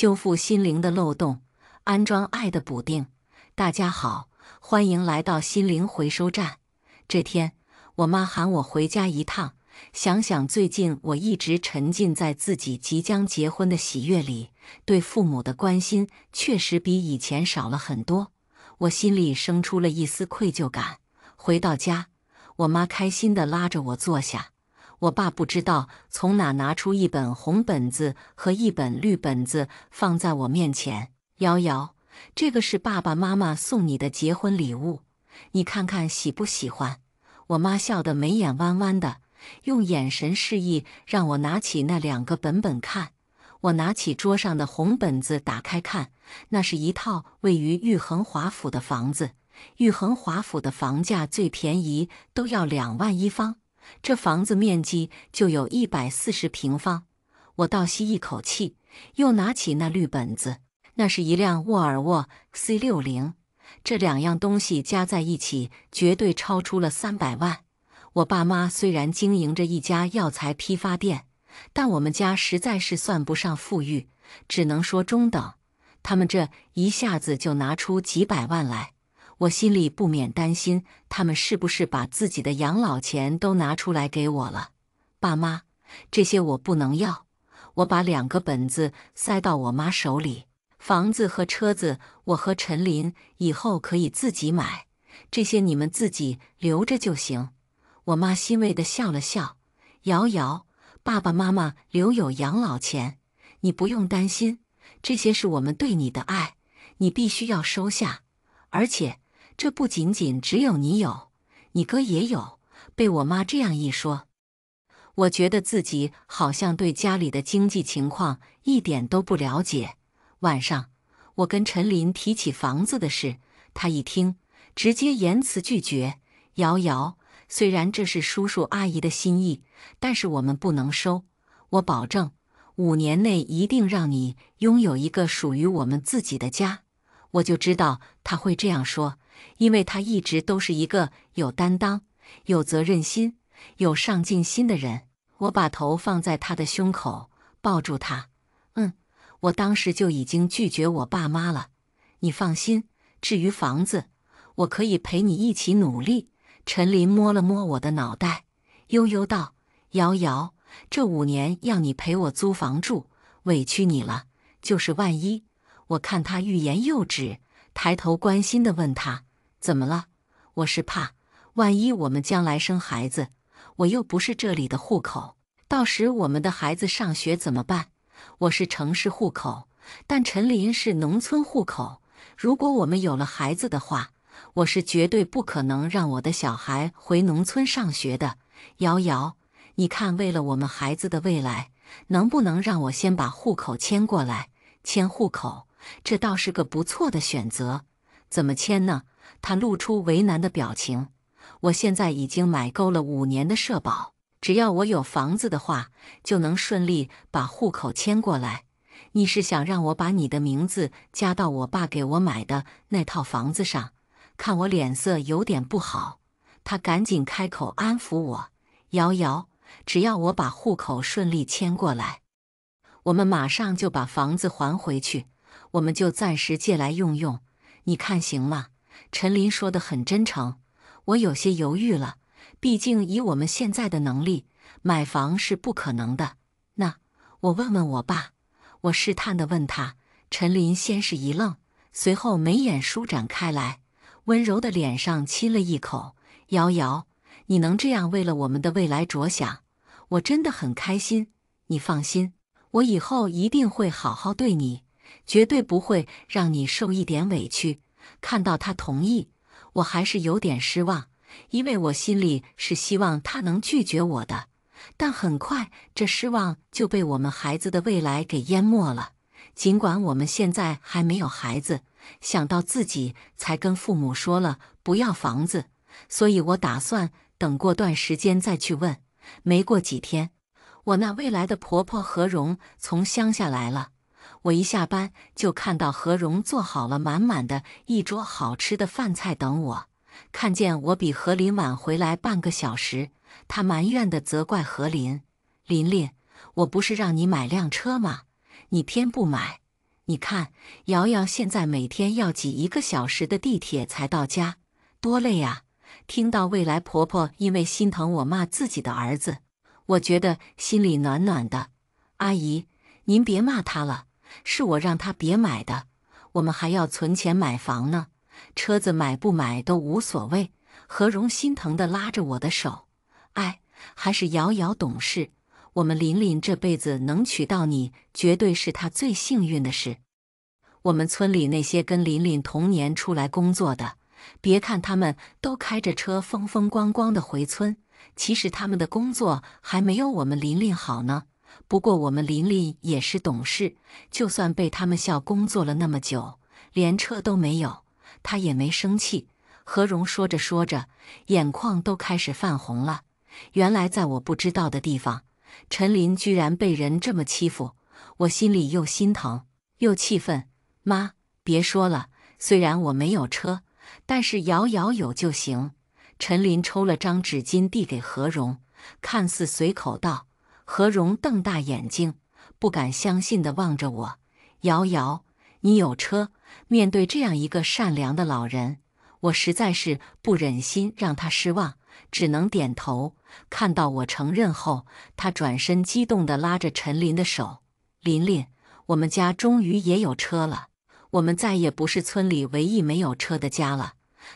修复心灵的漏洞，安装爱的补丁。大家好，欢迎来到心灵回收站。这天，我妈喊我回家一趟。想想最近我一直沉浸在自己即将结婚的喜悦里，对父母的关心确实比以前少了很多，我心里生出了一丝愧疚感。回到家，我妈开心的拉着我坐下。我爸不知道从哪拿出一本红本子和一本绿本子，放在我面前。瑶瑶，这个是爸爸妈妈送你的结婚礼物，你看看喜不喜欢？我妈笑得眉眼弯弯的，用眼神示意让我拿起那两个本本看。我拿起桌上的红本子，打开看，那是一套位于玉衡华府的房子。玉衡华府的房价最便宜都要两万一方。这房子面积就有一百四十平方，我倒吸一口气，又拿起那绿本子，那是一辆沃尔沃 C60，这两样东西加在一起，绝对超出了三百万。我爸妈虽然经营着一家药材批发店，但我们家实在是算不上富裕，只能说中等。他们这一下子就拿出几百万来。我心里不免担心，他们是不是把自己的养老钱都拿出来给我了？爸妈，这些我不能要。我把两个本子塞到我妈手里，房子和车子，我和陈林以后可以自己买，这些你们自己留着就行。我妈欣慰地笑了笑：“瑶瑶，爸爸妈妈留有养老钱，你不用担心，这些是我们对你的爱，你必须要收下，而且。”这不仅仅只有你有，你哥也有。被我妈这样一说，我觉得自己好像对家里的经济情况一点都不了解。晚上，我跟陈林提起房子的事，他一听，直接言辞拒绝。瑶瑶，虽然这是叔叔阿姨的心意，但是我们不能收。我保证，五年内一定让你拥有一个属于我们自己的家。我就知道他会这样说。因为他一直都是一个有担当、有责任心、有上进心的人。我把头放在他的胸口，抱住他。嗯，我当时就已经拒绝我爸妈了。你放心，至于房子，我可以陪你一起努力。陈林摸了摸我的脑袋，悠悠道：“瑶瑶，这五年要你陪我租房住，委屈你了。就是万一……”我看他欲言又止，抬头关心地问他。怎么了？我是怕，万一我们将来生孩子，我又不是这里的户口，到时我们的孩子上学怎么办？我是城市户口，但陈林是农村户口。如果我们有了孩子的话，我是绝对不可能让我的小孩回农村上学的。瑶瑶，你看，为了我们孩子的未来，能不能让我先把户口迁过来？迁户口，这倒是个不错的选择。怎么迁呢？他露出为难的表情。我现在已经买够了五年的社保，只要我有房子的话，就能顺利把户口迁过来。你是想让我把你的名字加到我爸给我买的那套房子上？看我脸色有点不好，他赶紧开口安抚我：“瑶瑶，只要我把户口顺利迁过来，我们马上就把房子还回去，我们就暂时借来用用，你看行吗？”陈林说的很真诚，我有些犹豫了。毕竟以我们现在的能力，买房是不可能的。那我问问我爸，我试探的问他。陈林先是一愣，随后眉眼舒展开来，温柔的脸上亲了一口：“瑶瑶，你能这样为了我们的未来着想，我真的很开心。你放心，我以后一定会好好对你，绝对不会让你受一点委屈。”看到他同意，我还是有点失望，因为我心里是希望他能拒绝我的。但很快，这失望就被我们孩子的未来给淹没了。尽管我们现在还没有孩子，想到自己才跟父母说了不要房子，所以我打算等过段时间再去问。没过几天，我那未来的婆婆何荣从乡下来了。我一下班就看到何荣做好了满满的一桌好吃的饭菜等我。看见我比何林晚回来半个小时，他埋怨的责怪何林：“林林，我不是让你买辆车吗？你偏不买。你看，瑶瑶现在每天要挤一个小时的地铁才到家，多累啊！”听到未来婆婆因为心疼我骂自己的儿子，我觉得心里暖暖的。阿姨，您别骂他了。是我让他别买的，我们还要存钱买房呢。车子买不买都无所谓。何荣心疼的拉着我的手，哎，还是瑶瑶懂事。我们琳琳这辈子能娶到你，绝对是她最幸运的事。我们村里那些跟琳琳同年出来工作的，别看他们都开着车风风光光的回村，其实他们的工作还没有我们琳琳好呢。不过我们林林也是懂事，就算被他们笑工作了那么久，连车都没有，他也没生气。何荣说着说着，眼眶都开始泛红了。原来在我不知道的地方，陈林居然被人这么欺负，我心里又心疼又气愤。妈，别说了，虽然我没有车，但是瑶瑶有就行。陈林抽了张纸巾递给何荣，看似随口道。何荣瞪大眼睛，不敢相信地望着我。瑶瑶，你有车？面对这样一个善良的老人，我实在是不忍心让他失望，只能点头。看到我承认后，他转身激动地拉着陈琳的手：“琳琳，我们家终于也有车了，我们再也不是村里唯一没有车的家了。”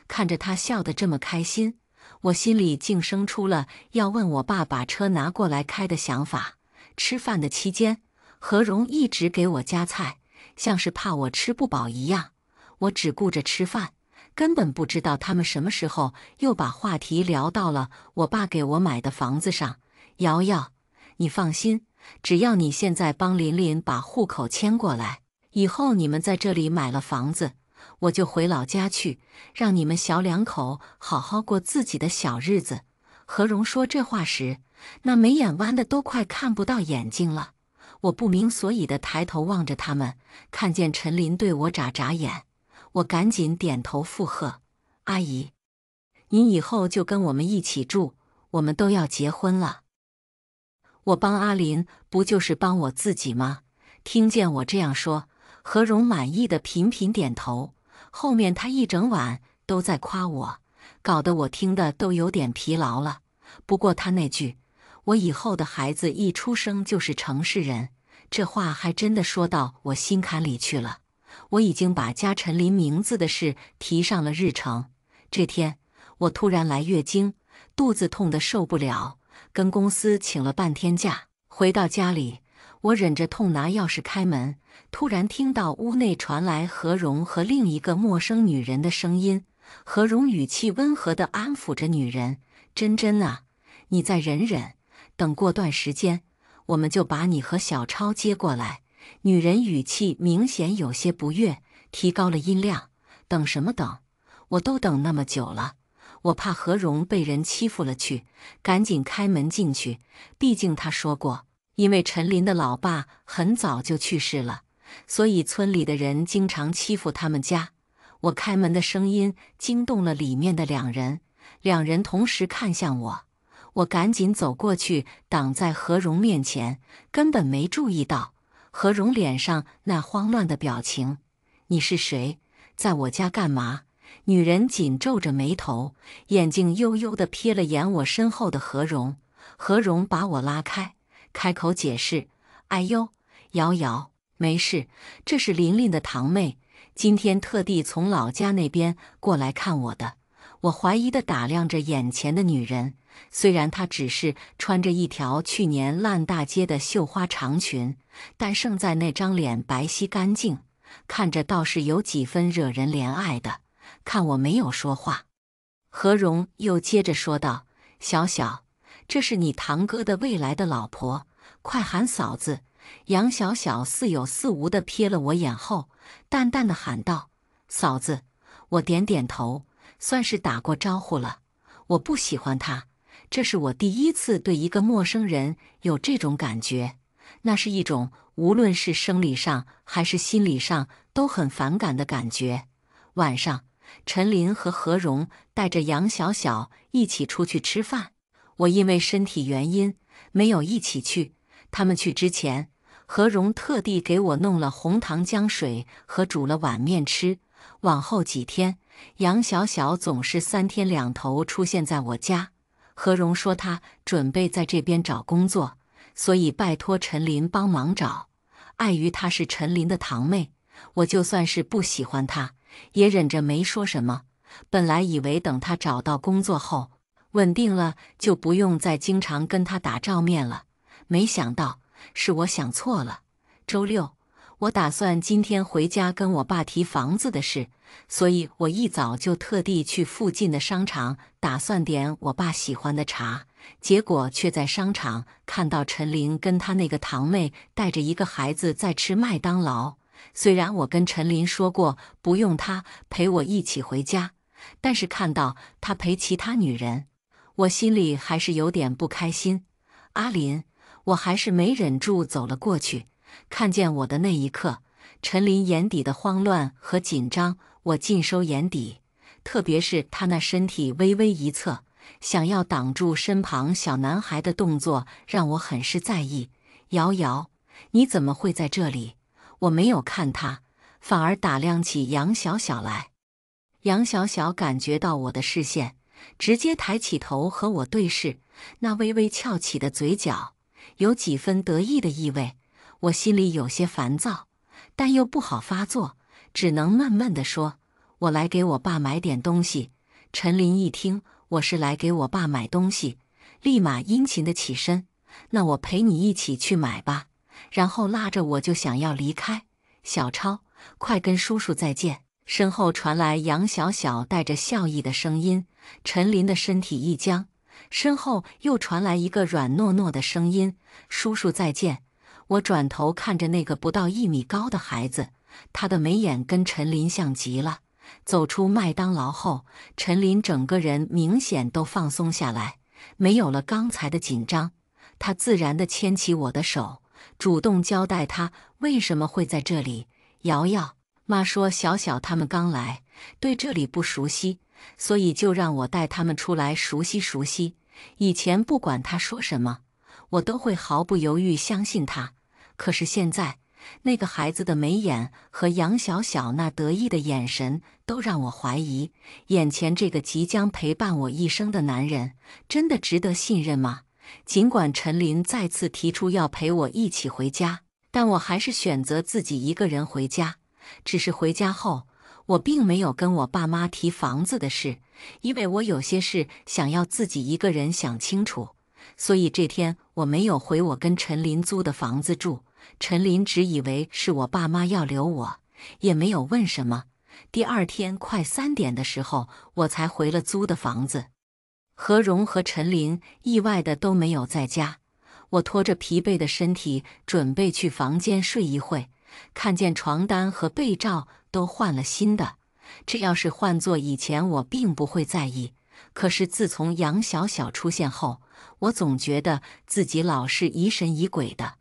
看着他笑得这么开心。我心里竟生出了要问我爸把车拿过来开的想法。吃饭的期间，何荣一直给我夹菜，像是怕我吃不饱一样。我只顾着吃饭，根本不知道他们什么时候又把话题聊到了我爸给我买的房子上。瑶瑶，你放心，只要你现在帮琳琳把户口迁过来，以后你们在这里买了房子。我就回老家去，让你们小两口好好过自己的小日子。何荣说这话时，那眉眼弯的都快看不到眼睛了。我不明所以的抬头望着他们，看见陈林对我眨眨眼，我赶紧点头附和：“阿姨，您以后就跟我们一起住，我们都要结婚了。我帮阿林，不就是帮我自己吗？”听见我这样说，何荣满意的频频点头。后面他一整晚都在夸我，搞得我听的都有点疲劳了。不过他那句“我以后的孩子一出生就是城市人”，这话还真的说到我心坎里去了。我已经把加陈林名字的事提上了日程。这天我突然来月经，肚子痛得受不了，跟公司请了半天假，回到家里，我忍着痛拿钥匙开门。突然听到屋内传来何荣和另一个陌生女人的声音，何荣语气温和地安抚着女人：“真真啊，你再忍忍，等过段时间，我们就把你和小超接过来。”女人语气明显有些不悦，提高了音量：“等什么等？我都等那么久了，我怕何荣被人欺负了去。”赶紧开门进去，毕竟他说过，因为陈林的老爸很早就去世了。所以村里的人经常欺负他们家。我开门的声音惊动了里面的两人，两人同时看向我。我赶紧走过去挡在何荣面前，根本没注意到何荣脸上那慌乱的表情。你是谁？在我家干嘛？女人紧皱着眉头，眼睛悠悠地瞥了眼我身后的何荣。何荣把我拉开，开口解释：“哎呦，瑶瑶。”没事，这是琳琳的堂妹，今天特地从老家那边过来看我的。我怀疑的打量着眼前的女人，虽然她只是穿着一条去年烂大街的绣花长裙，但胜在那张脸白皙干净，看着倒是有几分惹人怜爱的。看我没有说话，何荣又接着说道：“小小，这是你堂哥的未来的老婆，快喊嫂子。”杨小小似有似无地瞥了我眼后，淡淡的喊道：“嫂子。”我点点头，算是打过招呼了。我不喜欢他，这是我第一次对一个陌生人有这种感觉，那是一种无论是生理上还是心理上都很反感的感觉。晚上，陈林和何荣带着杨小小一起出去吃饭，我因为身体原因没有一起去。他们去之前。何荣特地给我弄了红糖姜水和煮了碗面吃。往后几天，杨小小总是三天两头出现在我家。何荣说他准备在这边找工作，所以拜托陈林帮忙找。碍于她是陈林的堂妹，我就算是不喜欢她，也忍着没说什么。本来以为等他找到工作后稳定了，就不用再经常跟他打照面了，没想到。是我想错了。周六，我打算今天回家跟我爸提房子的事，所以我一早就特地去附近的商场，打算点我爸喜欢的茶。结果却在商场看到陈林跟他那个堂妹带着一个孩子在吃麦当劳。虽然我跟陈林说过不用她陪我一起回家，但是看到她陪其他女人，我心里还是有点不开心。阿林。我还是没忍住走了过去，看见我的那一刻，陈林眼底的慌乱和紧张，我尽收眼底。特别是他那身体微微一侧，想要挡住身旁小男孩的动作，让我很是在意。瑶瑶，你怎么会在这里？我没有看他，反而打量起杨小小来。杨小小感觉到我的视线，直接抬起头和我对视，那微微翘起的嘴角。有几分得意的意味，我心里有些烦躁，但又不好发作，只能闷闷地说：“我来给我爸买点东西。”陈林一听我是来给我爸买东西，立马殷勤地起身：“那我陪你一起去买吧。”然后拉着我就想要离开。“小超，快跟叔叔再见！”身后传来杨小小带着笑意的声音。陈林的身体一僵。身后又传来一个软糯糯的声音：“叔叔，再见。”我转头看着那个不到一米高的孩子，他的眉眼跟陈林像极了。走出麦当劳后，陈林整个人明显都放松下来，没有了刚才的紧张。他自然地牵起我的手，主动交代他为什么会在这里：“瑶瑶妈说，小小他们刚来，对这里不熟悉。”所以就让我带他们出来熟悉熟悉。以前不管他说什么，我都会毫不犹豫相信他。可是现在，那个孩子的眉眼和杨小小那得意的眼神，都让我怀疑眼前这个即将陪伴我一生的男人真的值得信任吗？尽管陈林再次提出要陪我一起回家，但我还是选择自己一个人回家。只是回家后。我并没有跟我爸妈提房子的事，因为我有些事想要自己一个人想清楚，所以这天我没有回我跟陈林租的房子住。陈林只以为是我爸妈要留我，也没有问什么。第二天快三点的时候，我才回了租的房子。何荣和陈林意外的都没有在家，我拖着疲惫的身体准备去房间睡一会。看见床单和被罩都换了新的，这要是换做以前，我并不会在意。可是自从杨小小出现后，我总觉得自己老是疑神疑鬼的。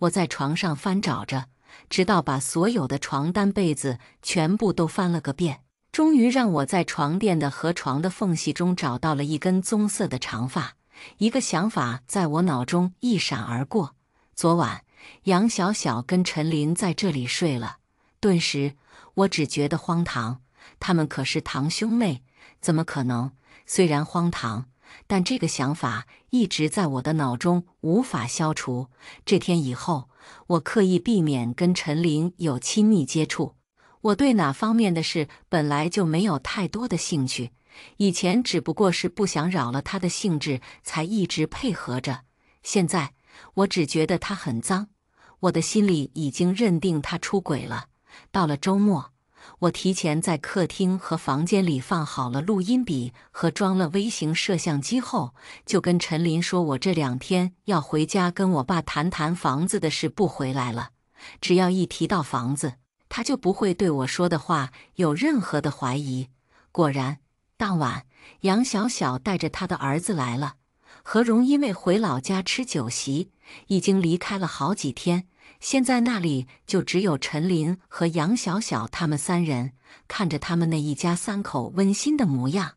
我在床上翻找着，直到把所有的床单被子全部都翻了个遍，终于让我在床垫的和床的缝隙中找到了一根棕色的长发。一个想法在我脑中一闪而过：昨晚。杨小小跟陈林在这里睡了，顿时我只觉得荒唐。他们可是堂兄妹，怎么可能？虽然荒唐，但这个想法一直在我的脑中无法消除。这天以后，我刻意避免跟陈林有亲密接触。我对哪方面的事本来就没有太多的兴趣，以前只不过是不想扰了他的兴致，才一直配合着。现在。我只觉得他很脏，我的心里已经认定他出轨了。到了周末，我提前在客厅和房间里放好了录音笔和装了微型摄像机后，就跟陈林说：“我这两天要回家跟我爸谈谈房子的事，不回来了。”只要一提到房子，他就不会对我说的话有任何的怀疑。果然，当晚杨小小带着他的儿子来了。何荣因为回老家吃酒席，已经离开了好几天。现在那里就只有陈林和杨小小他们三人。看着他们那一家三口温馨的模样，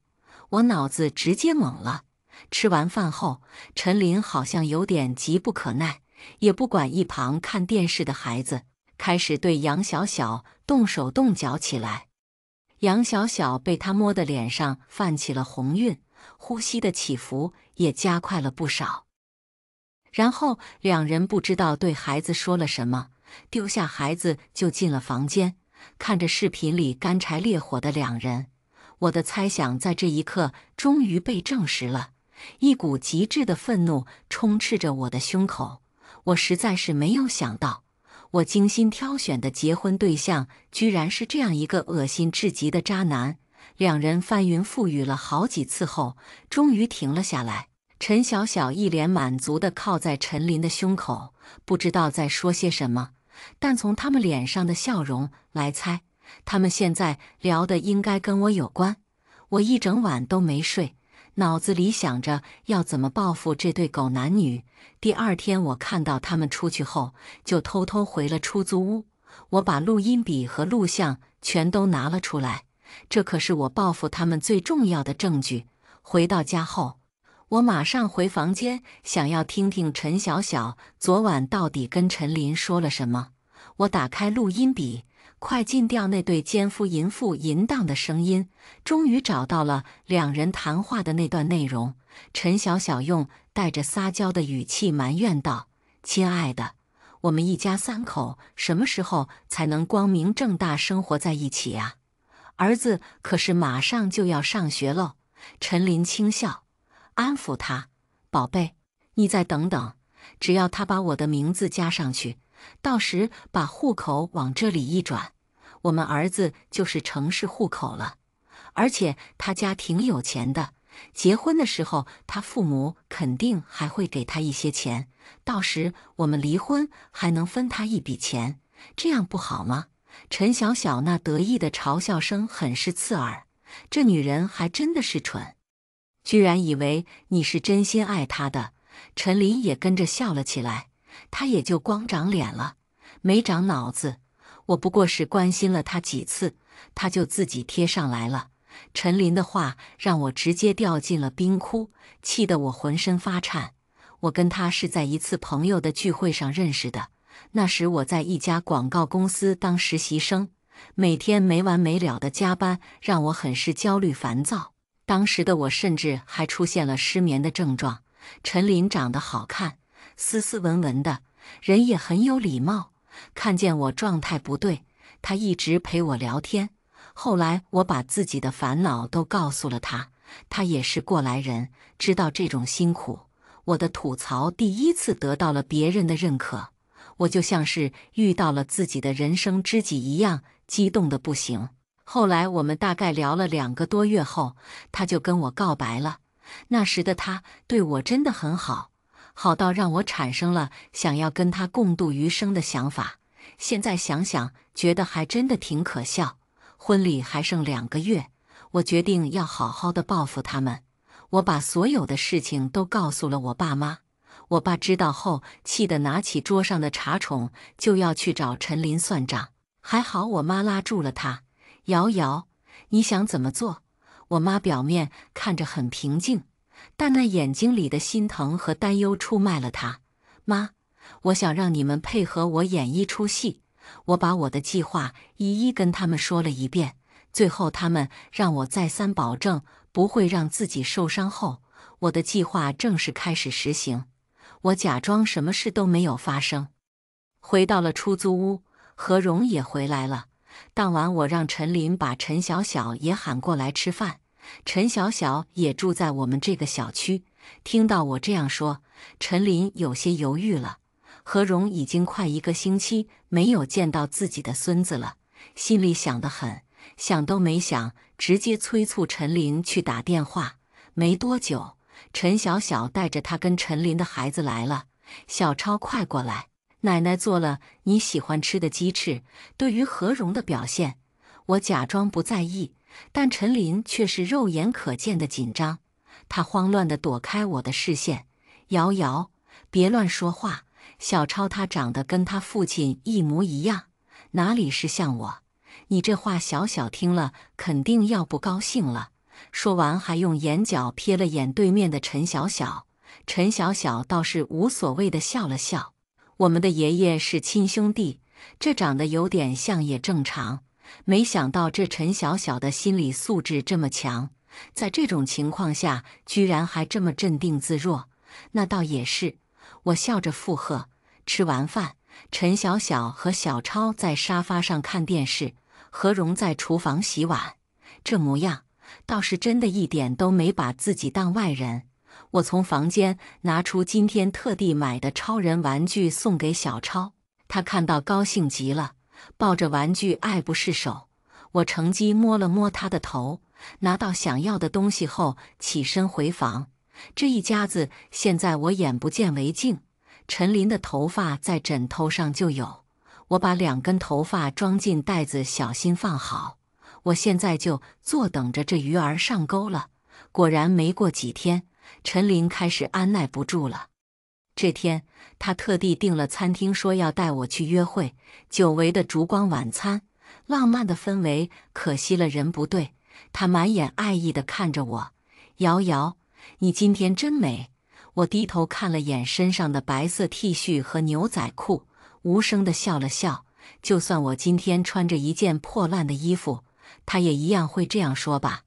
我脑子直接懵了。吃完饭后，陈林好像有点急不可耐，也不管一旁看电视的孩子，开始对杨小小动手动脚起来。杨小小被他摸得脸上泛起了红晕。呼吸的起伏也加快了不少，然后两人不知道对孩子说了什么，丢下孩子就进了房间。看着视频里干柴烈火的两人，我的猜想在这一刻终于被证实了。一股极致的愤怒充斥着我的胸口，我实在是没有想到，我精心挑选的结婚对象居然是这样一个恶心至极的渣男。两人翻云覆雨了好几次后，终于停了下来。陈小小一脸满足地靠在陈林的胸口，不知道在说些什么。但从他们脸上的笑容来猜，他们现在聊的应该跟我有关。我一整晚都没睡，脑子里想着要怎么报复这对狗男女。第二天，我看到他们出去后，就偷偷回了出租屋，我把录音笔和录像全都拿了出来。这可是我报复他们最重要的证据。回到家后，我马上回房间，想要听听陈小小昨晚到底跟陈林说了什么。我打开录音笔，快进掉那对奸夫淫妇淫荡的声音，终于找到了两人谈话的那段内容。陈小小用带着撒娇的语气埋怨道：“亲爱的，我们一家三口什么时候才能光明正大生活在一起啊？”儿子可是马上就要上学喽。陈林轻笑，安抚他：“宝贝，你再等等，只要他把我的名字加上去，到时把户口往这里一转，我们儿子就是城市户口了。而且他家挺有钱的，结婚的时候他父母肯定还会给他一些钱，到时我们离婚还能分他一笔钱，这样不好吗？”陈小小那得意的嘲笑声很是刺耳，这女人还真的是蠢，居然以为你是真心爱她的。陈林也跟着笑了起来，他也就光长脸了，没长脑子。我不过是关心了他几次，他就自己贴上来了。陈林的话让我直接掉进了冰窟，气得我浑身发颤。我跟他是在一次朋友的聚会上认识的。那时我在一家广告公司当实习生，每天没完没了的加班让我很是焦虑烦躁。当时的我甚至还出现了失眠的症状。陈林长得好看，斯斯文文的，人也很有礼貌。看见我状态不对，他一直陪我聊天。后来我把自己的烦恼都告诉了他，他也是过来人，知道这种辛苦。我的吐槽第一次得到了别人的认可。我就像是遇到了自己的人生知己一样，激动的不行。后来我们大概聊了两个多月后，他就跟我告白了。那时的他对我真的很好，好到让我产生了想要跟他共度余生的想法。现在想想，觉得还真的挺可笑。婚礼还剩两个月，我决定要好好的报复他们。我把所有的事情都告诉了我爸妈。我爸知道后，气得拿起桌上的茶宠就要去找陈林算账。还好我妈拉住了他。瑶瑶，你想怎么做？我妈表面看着很平静，但那眼睛里的心疼和担忧出卖了她。妈，我想让你们配合我演一出戏。我把我的计划一一跟他们说了一遍。最后，他们让我再三保证不会让自己受伤后，我的计划正式开始实行。我假装什么事都没有发生，回到了出租屋。何荣也回来了。当晚，我让陈林把陈小小也喊过来吃饭。陈小小也住在我们这个小区。听到我这样说，陈林有些犹豫了。何荣已经快一个星期没有见到自己的孙子了，心里想得很，想都没想，直接催促陈林去打电话。没多久。陈小小带着他跟陈林的孩子来了，小超快过来，奶奶做了你喜欢吃的鸡翅。对于何荣的表现，我假装不在意，但陈林却是肉眼可见的紧张，他慌乱地躲开我的视线。瑶瑶，别乱说话，小超他长得跟他父亲一模一样，哪里是像我？你这话小小听了肯定要不高兴了。说完，还用眼角瞥了眼对面的陈小小。陈小小倒是无所谓的笑了笑。我们的爷爷是亲兄弟，这长得有点像也正常。没想到这陈小小的心理素质这么强，在这种情况下居然还这么镇定自若。那倒也是，我笑着附和。吃完饭，陈小小和小超在沙发上看电视，何荣在厨房洗碗，这模样。倒是真的，一点都没把自己当外人。我从房间拿出今天特地买的超人玩具送给小超，他看到高兴极了，抱着玩具爱不释手。我乘机摸了摸他的头。拿到想要的东西后，起身回房。这一家子现在我眼不见为净。陈林的头发在枕头上就有，我把两根头发装进袋子，小心放好。我现在就坐等着这鱼儿上钩了。果然，没过几天，陈林开始按耐不住了。这天，他特地订了餐厅，说要带我去约会。久违的烛光晚餐，浪漫的氛围，可惜了人不对。他满眼爱意地看着我：“瑶瑶，你今天真美。”我低头看了眼身上的白色 T 恤和牛仔裤，无声地笑了笑。就算我今天穿着一件破烂的衣服。他也一样会这样说吧。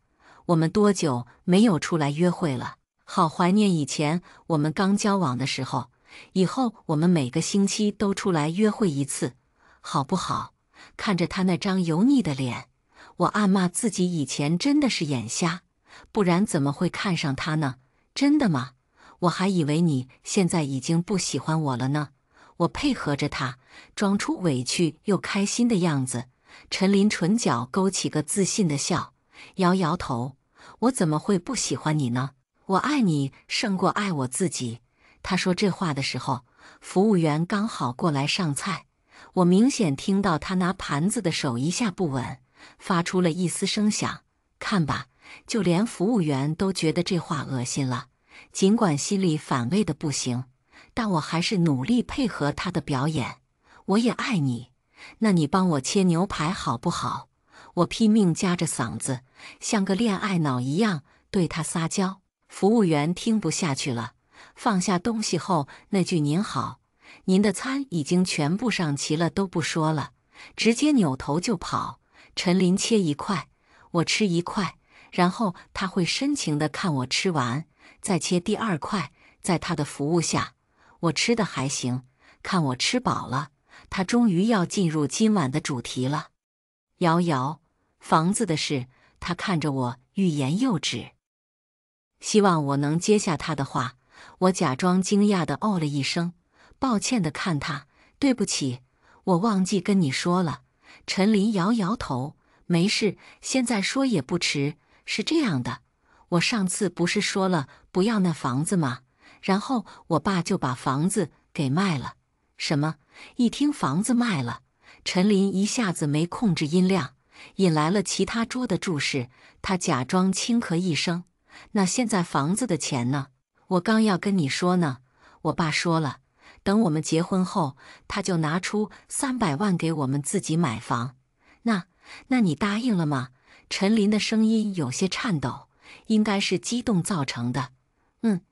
我们多久没有出来约会了？好怀念以前我们刚交往的时候。以后我们每个星期都出来约会一次，好不好？看着他那张油腻的脸，我暗骂自己以前真的是眼瞎，不然怎么会看上他呢？真的吗？我还以为你现在已经不喜欢我了呢。我配合着他，装出委屈又开心的样子。陈林唇角勾起个自信的笑，摇摇头：“我怎么会不喜欢你呢？我爱你胜过爱我自己。”他说这话的时候，服务员刚好过来上菜，我明显听到他拿盘子的手一下不稳，发出了一丝声响。看吧，就连服务员都觉得这话恶心了。尽管心里反胃的不行，但我还是努力配合他的表演。我也爱你。那你帮我切牛排好不好？我拼命夹着嗓子，像个恋爱脑一样对他撒娇。服务员听不下去了，放下东西后，那句“您好，您的餐已经全部上齐了”，都不说了，直接扭头就跑。陈林切一块，我吃一块，然后他会深情的看我吃完，再切第二块。在他的服务下，我吃的还行。看我吃饱了。他终于要进入今晚的主题了，瑶瑶，房子的事。他看着我，欲言又止，希望我能接下他的话。我假装惊讶的哦了一声，抱歉的看他，对不起，我忘记跟你说了。陈林摇摇头，没事，现在说也不迟。是这样的，我上次不是说了不要那房子吗？然后我爸就把房子给卖了。什么？一听房子卖了，陈林一下子没控制音量，引来了其他桌的注视。他假装轻咳一声：“那现在房子的钱呢？我刚要跟你说呢，我爸说了，等我们结婚后，他就拿出三百万给我们自己买房。那……那你答应了吗？”陈林的声音有些颤抖，应该是激动造成的。嗯，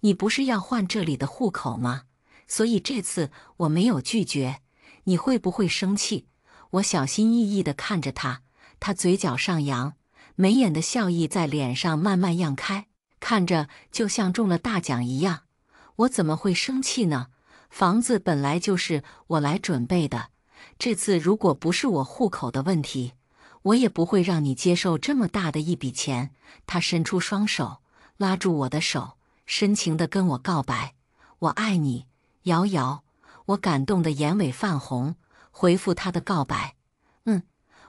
你不是要换这里的户口吗？所以这次我没有拒绝，你会不会生气？我小心翼翼地看着他，他嘴角上扬，眉眼的笑意在脸上慢慢漾开，看着就像中了大奖一样。我怎么会生气呢？房子本来就是我来准备的，这次如果不是我户口的问题，我也不会让你接受这么大的一笔钱。他伸出双手，拉住我的手，深情地跟我告白：“我爱你。”瑶瑶，我感动的眼尾泛红，回复他的告白：“嗯，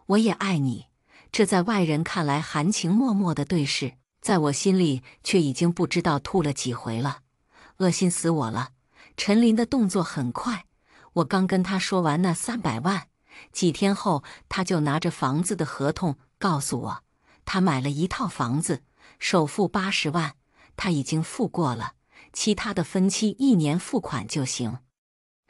我也爱你。”这在外人看来含情脉脉的对视，在我心里却已经不知道吐了几回了，恶心死我了。陈林的动作很快，我刚跟他说完那三百万，几天后他就拿着房子的合同告诉我，他买了一套房子，首付八十万，他已经付过了。其他的分期一年付款就行。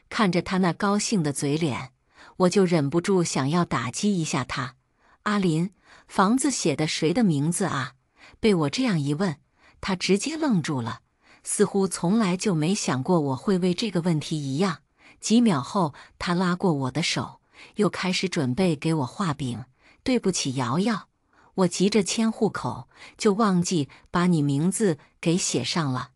看着他那高兴的嘴脸，我就忍不住想要打击一下他。阿林，房子写的谁的名字啊？被我这样一问，他直接愣住了，似乎从来就没想过我会为这个问题一样。几秒后，他拉过我的手，又开始准备给我画饼。对不起，瑶瑶，我急着迁户口，就忘记把你名字给写上了。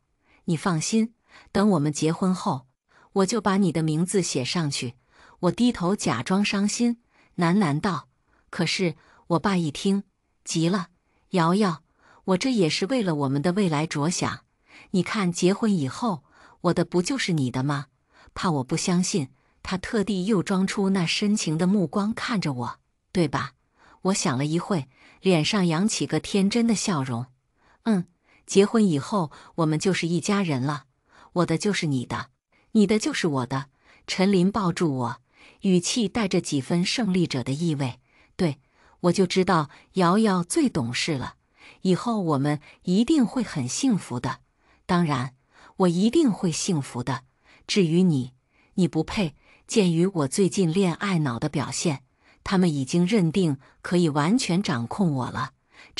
你放心，等我们结婚后，我就把你的名字写上去。我低头假装伤心，喃喃道：“可是我爸一听急了，瑶瑶，我这也是为了我们的未来着想。你看，结婚以后，我的不就是你的吗？怕我不相信，他特地又装出那深情的目光看着我，对吧？”我想了一会，脸上扬起个天真的笑容，“嗯。”结婚以后，我们就是一家人了。我的就是你的，你的就是我的。陈林抱住我，语气带着几分胜利者的意味。对，我就知道瑶瑶最懂事了。以后我们一定会很幸福的。当然，我一定会幸福的。至于你，你不配。鉴于我最近恋爱脑的表现，他们已经认定可以完全掌控我了。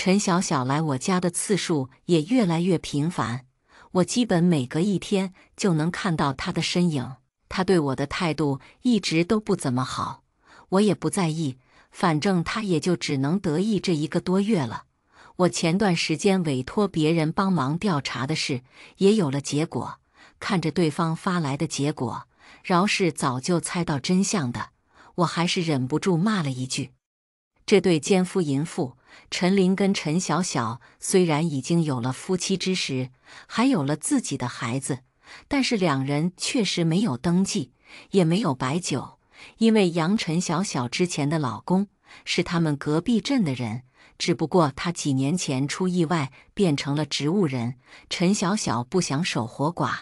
陈小小来我家的次数也越来越频繁，我基本每隔一天就能看到她的身影。她对我的态度一直都不怎么好，我也不在意，反正她也就只能得意这一个多月了。我前段时间委托别人帮忙调查的事也有了结果，看着对方发来的结果，饶是早就猜到真相的，我还是忍不住骂了一句：“这对奸夫淫妇。”陈林跟陈小小虽然已经有了夫妻之实，还有了自己的孩子，但是两人确实没有登记，也没有摆酒。因为杨陈小小之前的老公是他们隔壁镇的人，只不过他几年前出意外变成了植物人。陈小小不想守活寡，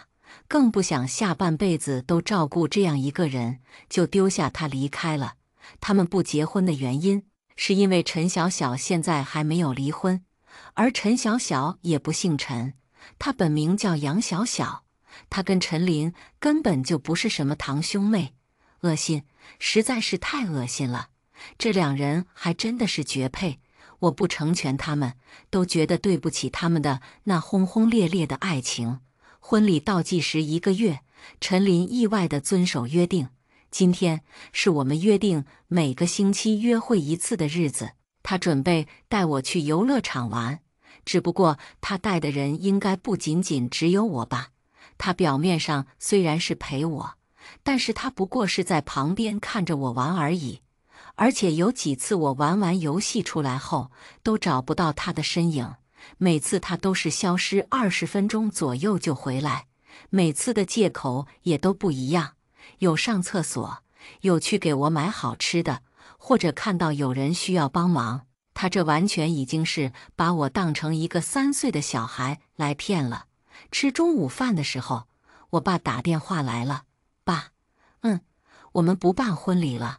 更不想下半辈子都照顾这样一个人，就丢下他离开了。他们不结婚的原因。是因为陈小小现在还没有离婚，而陈小小也不姓陈，她本名叫杨小小，她跟陈林根本就不是什么堂兄妹，恶心，实在是太恶心了，这两人还真的是绝配，我不成全他们，都觉得对不起他们的那轰轰烈烈的爱情。婚礼倒计时一个月，陈林意外的遵守约定。今天是我们约定每个星期约会一次的日子。他准备带我去游乐场玩，只不过他带的人应该不仅仅只有我吧？他表面上虽然是陪我，但是他不过是在旁边看着我玩而已。而且有几次我玩完游戏出来后，都找不到他的身影。每次他都是消失二十分钟左右就回来，每次的借口也都不一样。有上厕所，有去给我买好吃的，或者看到有人需要帮忙，他这完全已经是把我当成一个三岁的小孩来骗了。吃中午饭的时候，我爸打电话来了：“爸，嗯，我们不办婚礼了。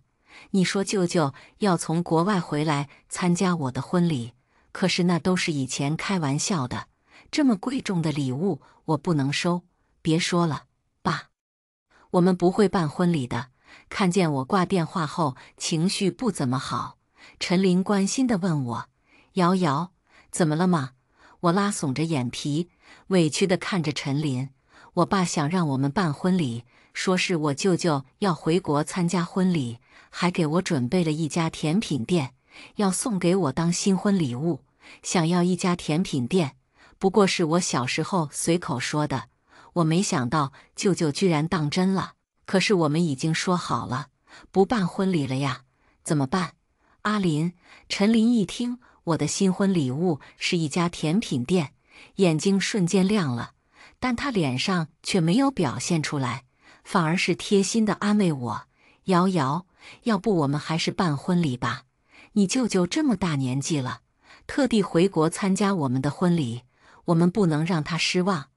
你说舅舅要从国外回来参加我的婚礼，可是那都是以前开玩笑的，这么贵重的礼物我不能收，别说了。”我们不会办婚礼的。看见我挂电话后，情绪不怎么好。陈林关心地问我：“瑶瑶，怎么了吗？”我拉耸着眼皮，委屈地看着陈林。我爸想让我们办婚礼，说是我舅舅要回国参加婚礼，还给我准备了一家甜品店，要送给我当新婚礼物。想要一家甜品店，不过是我小时候随口说的。我没想到舅舅居然当真了，可是我们已经说好了不办婚礼了呀，怎么办？阿林、陈林一听我的新婚礼物是一家甜品店，眼睛瞬间亮了，但他脸上却没有表现出来，反而是贴心的安慰我：“瑶瑶，要不我们还是办婚礼吧？你舅舅这么大年纪了，特地回国参加我们的婚礼，我们不能让他失望。”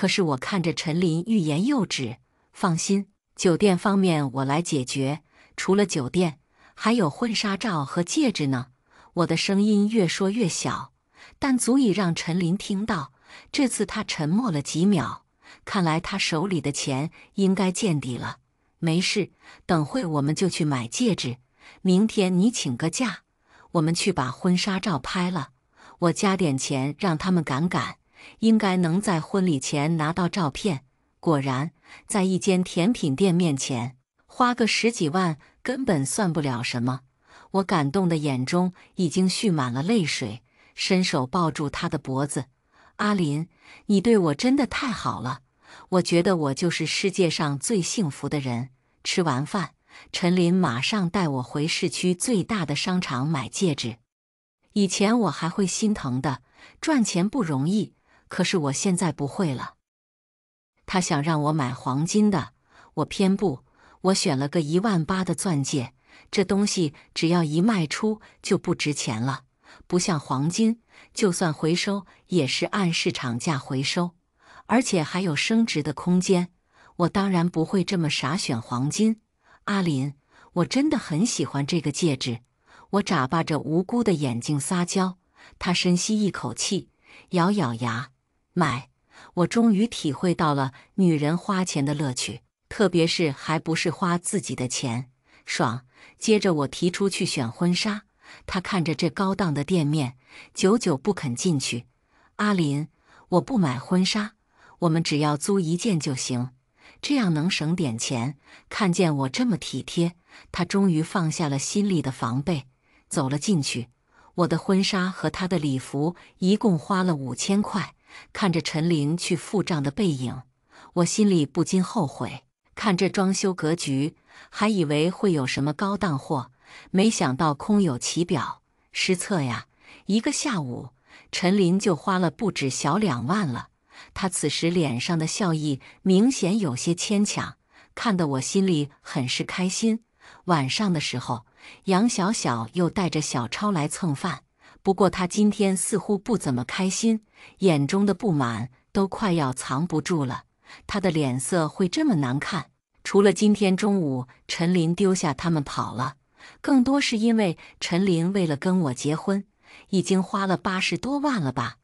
可是我看着陈林欲言又止，放心，酒店方面我来解决。除了酒店，还有婚纱照和戒指呢。我的声音越说越小，但足以让陈林听到。这次他沉默了几秒，看来他手里的钱应该见底了。没事，等会我们就去买戒指。明天你请个假，我们去把婚纱照拍了。我加点钱让他们赶赶。应该能在婚礼前拿到照片。果然，在一间甜品店面前花个十几万，根本算不了什么。我感动的眼中已经蓄满了泪水，伸手抱住他的脖子：“阿林，你对我真的太好了，我觉得我就是世界上最幸福的人。”吃完饭，陈林马上带我回市区最大的商场买戒指。以前我还会心疼的，赚钱不容易。可是我现在不会了，他想让我买黄金的，我偏不，我选了个一万八的钻戒，这东西只要一卖出就不值钱了，不像黄金，就算回收也是按市场价回收，而且还有升值的空间。我当然不会这么傻选黄金。阿林，我真的很喜欢这个戒指，我眨巴着无辜的眼睛撒娇。他深吸一口气，咬咬牙。买，我终于体会到了女人花钱的乐趣，特别是还不是花自己的钱，爽。接着我提出去选婚纱，她看着这高档的店面，久久不肯进去。阿林，我不买婚纱，我们只要租一件就行，这样能省点钱。看见我这么体贴，她终于放下了心里的防备，走了进去。我的婚纱和她的礼服一共花了五千块。看着陈琳去付账的背影，我心里不禁后悔。看这装修格局，还以为会有什么高档货，没想到空有其表，失策呀！一个下午，陈琳就花了不止小两万了。他此时脸上的笑意明显有些牵强，看得我心里很是开心。晚上的时候，杨小小又带着小超来蹭饭。不过他今天似乎不怎么开心，眼中的不满都快要藏不住了。他的脸色会这么难看，除了今天中午陈林丢下他们跑了，更多是因为陈林为了跟我结婚，已经花了八十多万了吧？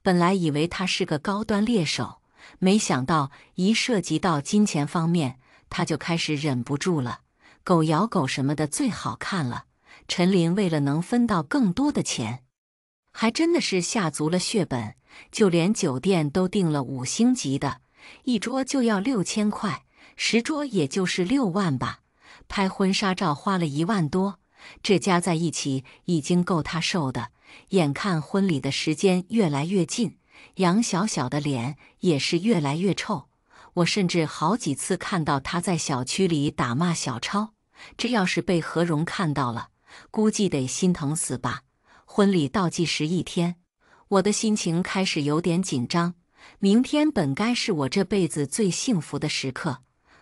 本来以为他是个高端猎手，没想到一涉及到金钱方面，他就开始忍不住了。狗咬狗什么的最好看了。陈林为了能分到更多的钱。还真的是下足了血本，就连酒店都订了五星级的，一桌就要六千块，十桌也就是六万吧。拍婚纱照花了一万多，这加在一起已经够他受的。眼看婚礼的时间越来越近，杨小小的脸也是越来越臭。我甚至好几次看到他在小区里打骂小超，这要是被何荣看到了，估计得心疼死吧。婚礼倒计时一天，我的心情开始有点紧张。明天本该是我这辈子最幸福的时刻，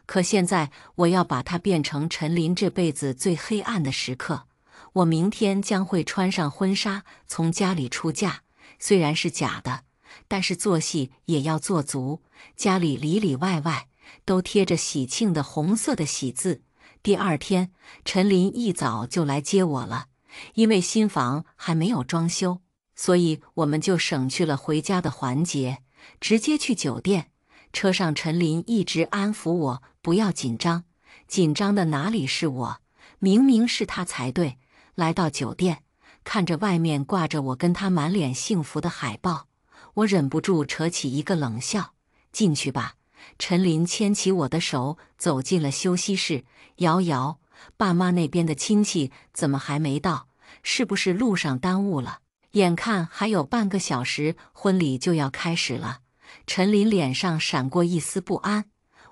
可现在我要把它变成陈林这辈子最黑暗的时刻。我明天将会穿上婚纱，从家里出嫁。虽然是假的，但是做戏也要做足。家里里里外外都贴着喜庆的红色的喜字。第二天，陈林一早就来接我了。因为新房还没有装修，所以我们就省去了回家的环节，直接去酒店。车上，陈林一直安抚我，不要紧张。紧张的哪里是我，明明是他才对。来到酒店，看着外面挂着我跟他满脸幸福的海报，我忍不住扯起一个冷笑。进去吧，陈林牵起我的手，走进了休息室。瑶瑶。爸妈那边的亲戚怎么还没到？是不是路上耽误了？眼看还有半个小时，婚礼就要开始了。陈林脸上闪过一丝不安，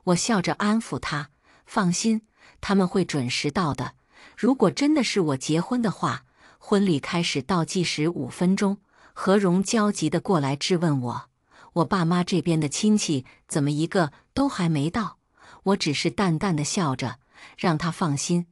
我笑着安抚他：“放心，他们会准时到的。如果真的是我结婚的话，婚礼开始倒计时五分钟。”何荣焦急地过来质问我：“我爸妈这边的亲戚怎么一个都还没到？”我只是淡淡地笑着。让他放心。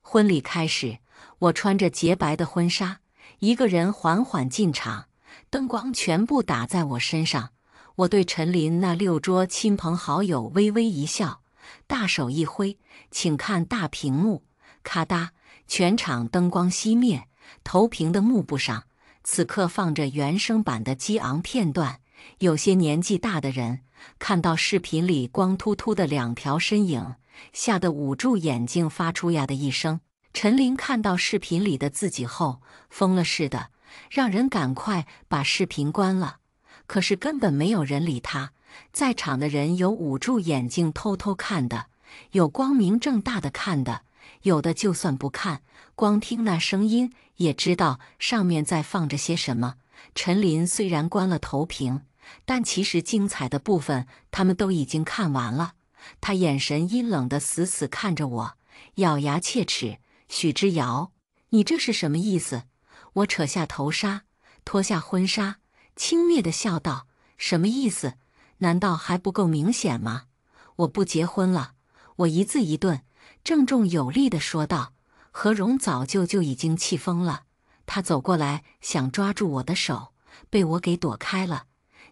婚礼开始，我穿着洁白的婚纱，一个人缓缓进场，灯光全部打在我身上。我对陈林那六桌亲朋好友微微一笑，大手一挥，请看大屏幕。咔嗒，全场灯光熄灭，投屏的幕布上此刻放着原声版的激昂片段。有些年纪大的人看到视频里光秃秃的两条身影。吓得捂住眼睛，发出呀的一声。陈林看到视频里的自己后，疯了似的，让人赶快把视频关了。可是根本没有人理他。在场的人有捂住眼睛偷偷看的，有光明正大的看的，有的就算不看，光听那声音也知道上面在放着些什么。陈林虽然关了投屏，但其实精彩的部分他们都已经看完了。他眼神阴冷的死死看着我，咬牙切齿：“许之遥，你这是什么意思？”我扯下头纱，脱下婚纱，轻蔑地笑道：“什么意思？难道还不够明显吗？”我不结婚了。我一字一顿，郑重有力地说道。何荣早就就已经气疯了，他走过来想抓住我的手，被我给躲开了。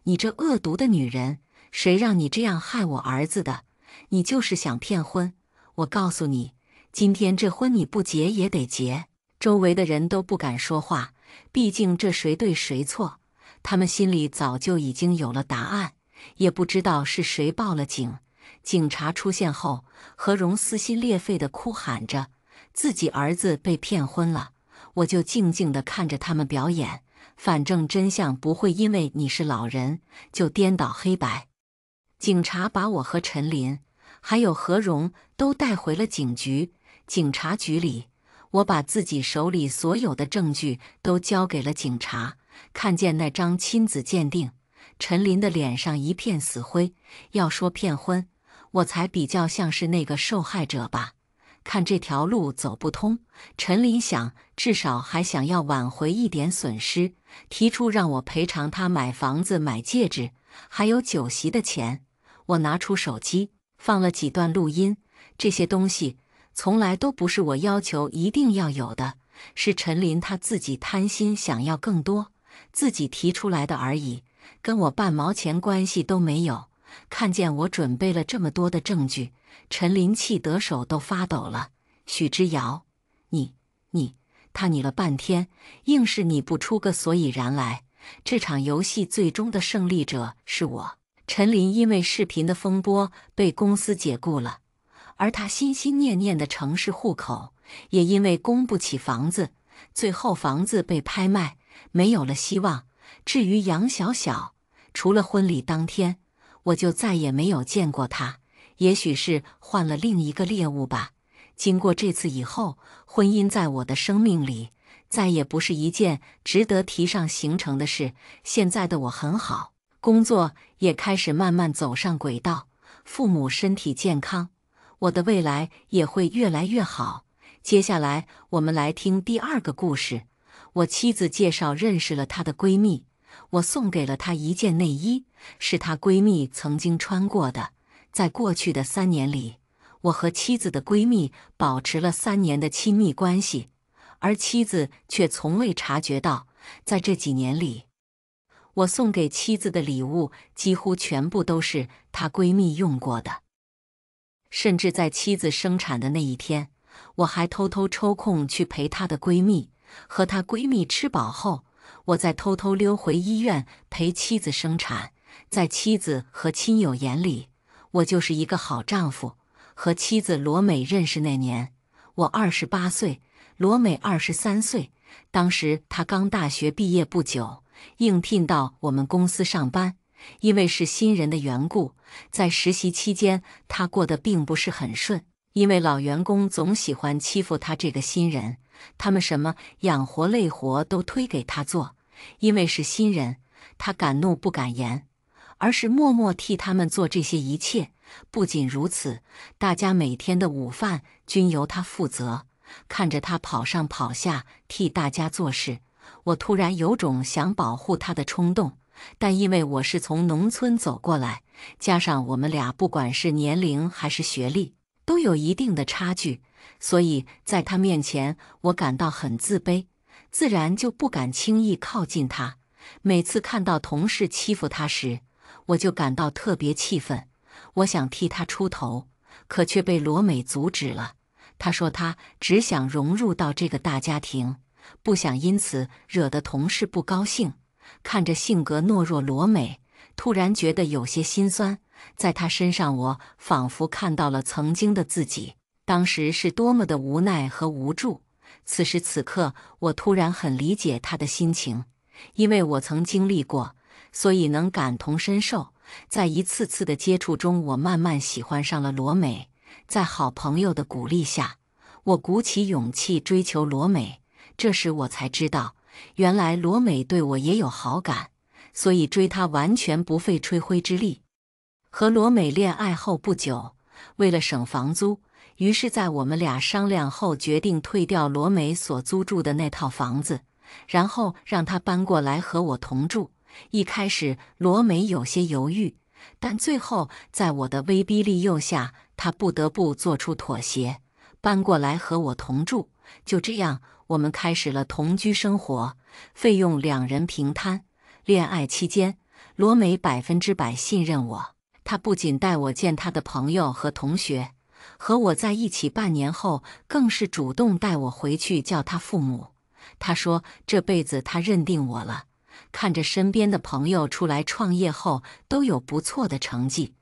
你这恶毒的女人，谁让你这样害我儿子的？你就是想骗婚，我告诉你，今天这婚你不结也得结。周围的人都不敢说话，毕竟这谁对谁错，他们心里早就已经有了答案。也不知道是谁报了警，警察出现后，何荣撕心裂肺的哭喊着自己儿子被骗婚了。我就静静的看着他们表演，反正真相不会因为你是老人就颠倒黑白。警察把我和陈林。还有何荣都带回了警局。警察局里，我把自己手里所有的证据都交给了警察。看见那张亲子鉴定，陈林的脸上一片死灰。要说骗婚，我才比较像是那个受害者吧。看这条路走不通，陈林想，至少还想要挽回一点损失，提出让我赔偿他买房子、买戒指还有酒席的钱。我拿出手机。放了几段录音，这些东西从来都不是我要求一定要有的，是陈林他自己贪心想要更多，自己提出来的而已，跟我半毛钱关系都没有。看见我准备了这么多的证据，陈林气得手都发抖了。许之遥，你你，他拟了半天，硬是你不出个所以然来。这场游戏最终的胜利者是我。陈林因为视频的风波被公司解雇了，而他心心念念的城市户口也因为供不起房子，最后房子被拍卖，没有了希望。至于杨小小，除了婚礼当天，我就再也没有见过他。也许是换了另一个猎物吧。经过这次以后，婚姻在我的生命里再也不是一件值得提上行程的事。现在的我很好。工作也开始慢慢走上轨道，父母身体健康，我的未来也会越来越好。接下来，我们来听第二个故事。我妻子介绍认识了她的闺蜜，我送给了她一件内衣，是她闺蜜曾经穿过的。在过去的三年里，我和妻子的闺蜜保持了三年的亲密关系，而妻子却从未察觉到。在这几年里。我送给妻子的礼物几乎全部都是她闺蜜用过的，甚至在妻子生产的那一天，我还偷偷抽空去陪她的闺蜜。和她闺蜜吃饱后，我再偷偷溜回医院陪妻子生产。在妻子和亲友眼里，我就是一个好丈夫。和妻子罗美认识那年，我二十八岁，罗美二十三岁，当时她刚大学毕业不久。应聘到我们公司上班，因为是新人的缘故，在实习期间，他过得并不是很顺。因为老员工总喜欢欺负他这个新人，他们什么养活累活都推给他做。因为是新人，他敢怒不敢言，而是默默替他们做这些一切。不仅如此，大家每天的午饭均由他负责，看着他跑上跑下替大家做事。我突然有种想保护她的冲动，但因为我是从农村走过来，加上我们俩不管是年龄还是学历都有一定的差距，所以在他面前我感到很自卑，自然就不敢轻易靠近他。每次看到同事欺负他时，我就感到特别气愤，我想替他出头，可却被罗美阻止了。他说他只想融入到这个大家庭。不想因此惹得同事不高兴，看着性格懦弱罗美，突然觉得有些心酸。在她身上，我仿佛看到了曾经的自己，当时是多么的无奈和无助。此时此刻，我突然很理解她的心情，因为我曾经历过，所以能感同身受。在一次次的接触中，我慢慢喜欢上了罗美。在好朋友的鼓励下，我鼓起勇气追求罗美。这时我才知道，原来罗美对我也有好感，所以追她完全不费吹灰之力。和罗美恋爱后不久，为了省房租，于是，在我们俩商量后，决定退掉罗美所租住的那套房子，然后让她搬过来和我同住。一开始罗美有些犹豫，但最后在我的威逼利诱下，她不得不做出妥协，搬过来和我同住。就这样。我们开始了同居生活，费用两人平摊。恋爱期间，罗美百分之百信任我，他不仅带我见他的朋友和同学，和我在一起半年后，更是主动带我回去叫他父母。他说这辈子他认定我了。看着身边的朋友出来创业后都有不错的成绩，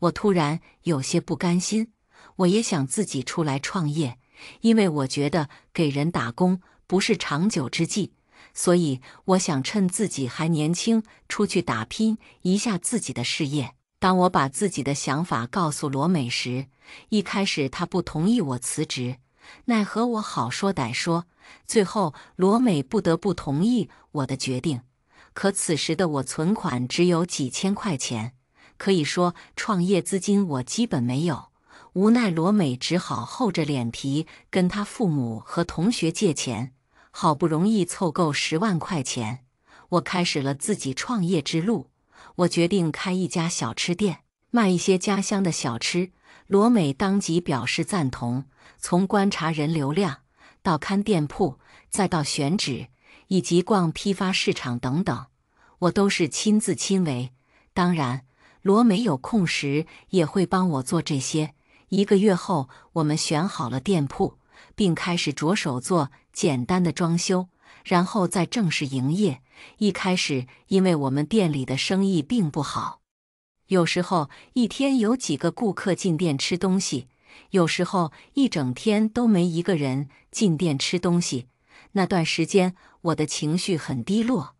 我突然有些不甘心，我也想自己出来创业。因为我觉得给人打工不是长久之计，所以我想趁自己还年轻，出去打拼一下自己的事业。当我把自己的想法告诉罗美时，一开始她不同意我辞职，奈何我好说歹说，最后罗美不得不同意我的决定。可此时的我存款只有几千块钱，可以说创业资金我基本没有。无奈，罗美只好厚着脸皮跟他父母和同学借钱，好不容易凑够十万块钱，我开始了自己创业之路。我决定开一家小吃店，卖一些家乡的小吃。罗美当即表示赞同。从观察人流量，到看店铺，再到选址，以及逛批发市场等等，我都是亲自亲为。当然，罗美有空时也会帮我做这些。一个月后，我们选好了店铺，并开始着手做简单的装修，然后再正式营业。一开始，因为我们店里的生意并不好，有时候一天有几个顾客进店吃东西，有时候一整天都没一个人进店吃东西。那段时间，我的情绪很低落，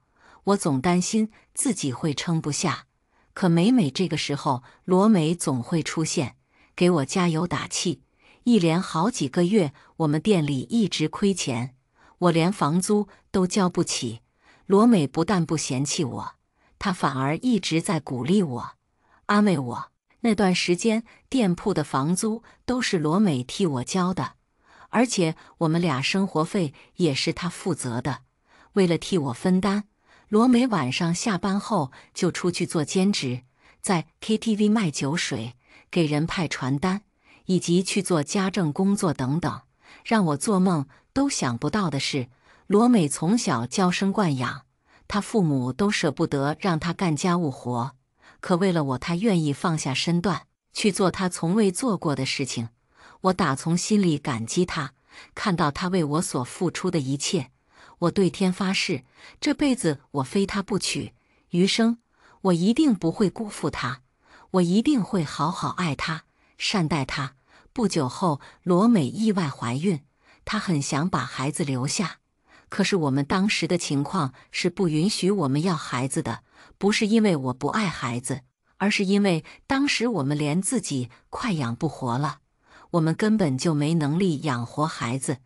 我总担心自己会撑不下。可每每这个时候，罗美总会出现。给我加油打气，一连好几个月，我们店里一直亏钱，我连房租都交不起。罗美不但不嫌弃我，她反而一直在鼓励我、安慰我。那段时间，店铺的房租都是罗美替我交的，而且我们俩生活费也是她负责的。为了替我分担，罗美晚上下班后就出去做兼职，在 KTV 卖酒水。给人派传单，以及去做家政工作等等，让我做梦都想不到的是，罗美从小娇生惯养，她父母都舍不得让她干家务活。可为了我，他愿意放下身段去做他从未做过的事情。我打从心里感激他，看到他为我所付出的一切，我对天发誓，这辈子我非他不娶，余生我一定不会辜负他。我一定会好好爱他，善待他。不久后，罗美意外怀孕，她很想把孩子留下。可是，我们当时的情况是不允许我们要孩子的，不是因为我不爱孩子，而是因为当时我们连自己快养不活了，我们根本就没能力养活孩子。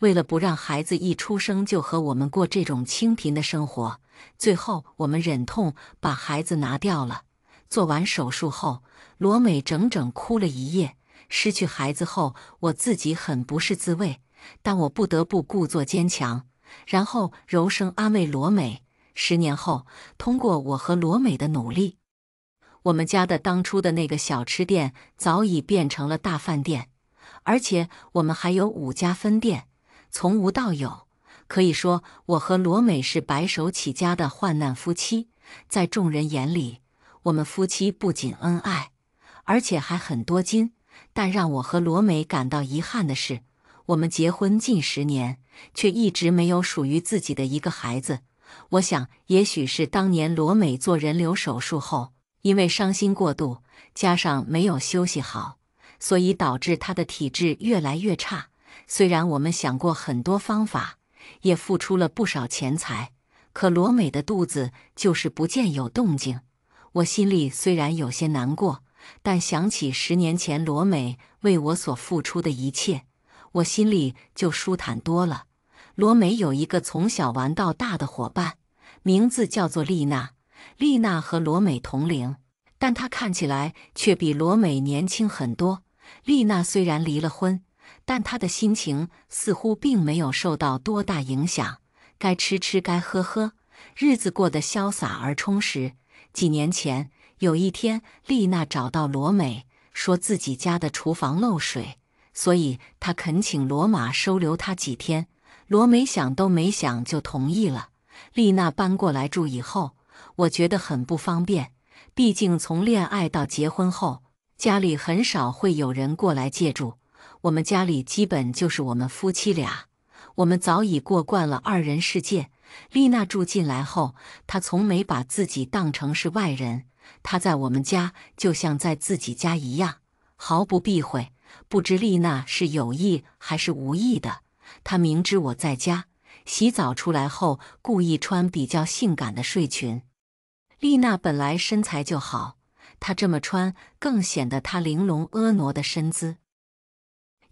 为了不让孩子一出生就和我们过这种清贫的生活，最后我们忍痛把孩子拿掉了。做完手术后，罗美整整哭了一夜。失去孩子后，我自己很不是滋味，但我不得不故作坚强。然后柔声安慰罗美。十年后，通过我和罗美的努力，我们家的当初的那个小吃店早已变成了大饭店，而且我们还有五家分店。从无到有，可以说我和罗美是白手起家的患难夫妻，在众人眼里。我们夫妻不仅恩爱，而且还很多金。但让我和罗美感到遗憾的是，我们结婚近十年，却一直没有属于自己的一个孩子。我想，也许是当年罗美做人流手术后，因为伤心过度，加上没有休息好，所以导致她的体质越来越差。虽然我们想过很多方法，也付出了不少钱财，可罗美的肚子就是不见有动静。我心里虽然有些难过，但想起十年前罗美为我所付出的一切，我心里就舒坦多了。罗美有一个从小玩到大的伙伴，名字叫做丽娜。丽娜和罗美同龄，但她看起来却比罗美年轻很多。丽娜虽然离了婚，但她的心情似乎并没有受到多大影响，该吃吃，该喝喝，日子过得潇洒而充实。几年前，有一天，丽娜找到罗美，说自己家的厨房漏水，所以她恳请罗马收留她几天。罗美想都没想就同意了。丽娜搬过来住以后，我觉得很不方便，毕竟从恋爱到结婚后，家里很少会有人过来借住。我们家里基本就是我们夫妻俩，我们早已过惯了二人世界。丽娜住进来后，她从没把自己当成是外人。她在我们家就像在自己家一样，毫不避讳。不知丽娜是有意还是无意的，她明知我在家洗澡出来后，故意穿比较性感的睡裙。丽娜本来身材就好，她这么穿更显得她玲珑婀娜的身姿。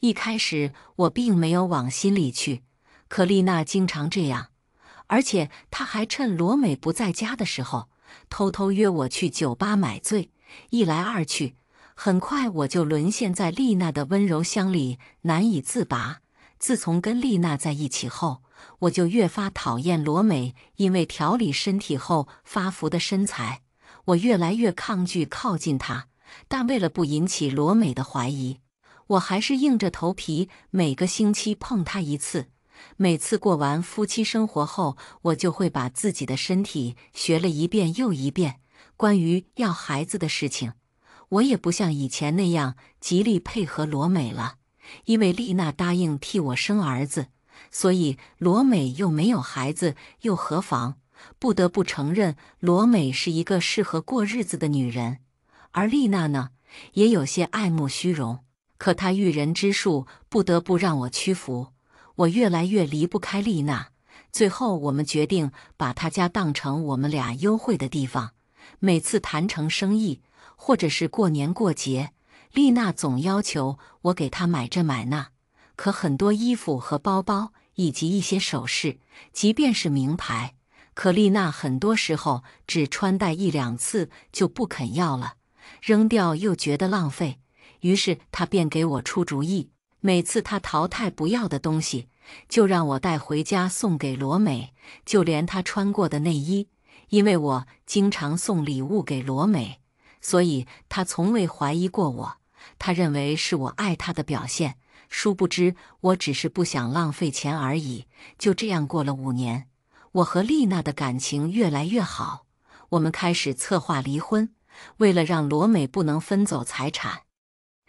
一开始我并没有往心里去，可丽娜经常这样。而且他还趁罗美不在家的时候，偷偷约我去酒吧买醉。一来二去，很快我就沦陷在丽娜的温柔乡里，难以自拔。自从跟丽娜在一起后，我就越发讨厌罗美，因为调理身体后发福的身材，我越来越抗拒靠近她。但为了不引起罗美的怀疑，我还是硬着头皮每个星期碰她一次。每次过完夫妻生活后，我就会把自己的身体学了一遍又一遍。关于要孩子的事情，我也不像以前那样极力配合罗美了。因为丽娜答应替我生儿子，所以罗美又没有孩子，又何妨？不得不承认，罗美是一个适合过日子的女人，而丽娜呢，也有些爱慕虚荣，可她驭人之术，不得不让我屈服。我越来越离不开丽娜，最后我们决定把她家当成我们俩幽会的地方。每次谈成生意，或者是过年过节，丽娜总要求我给她买这买那。可很多衣服和包包，以及一些首饰，即便是名牌，可丽娜很多时候只穿戴一两次就不肯要了，扔掉又觉得浪费，于是她便给我出主意。每次他淘汰不要的东西，就让我带回家送给罗美。就连他穿过的内衣，因为我经常送礼物给罗美，所以他从未怀疑过我。他认为是我爱他的表现，殊不知我只是不想浪费钱而已。就这样过了五年，我和丽娜的感情越来越好，我们开始策划离婚，为了让罗美不能分走财产。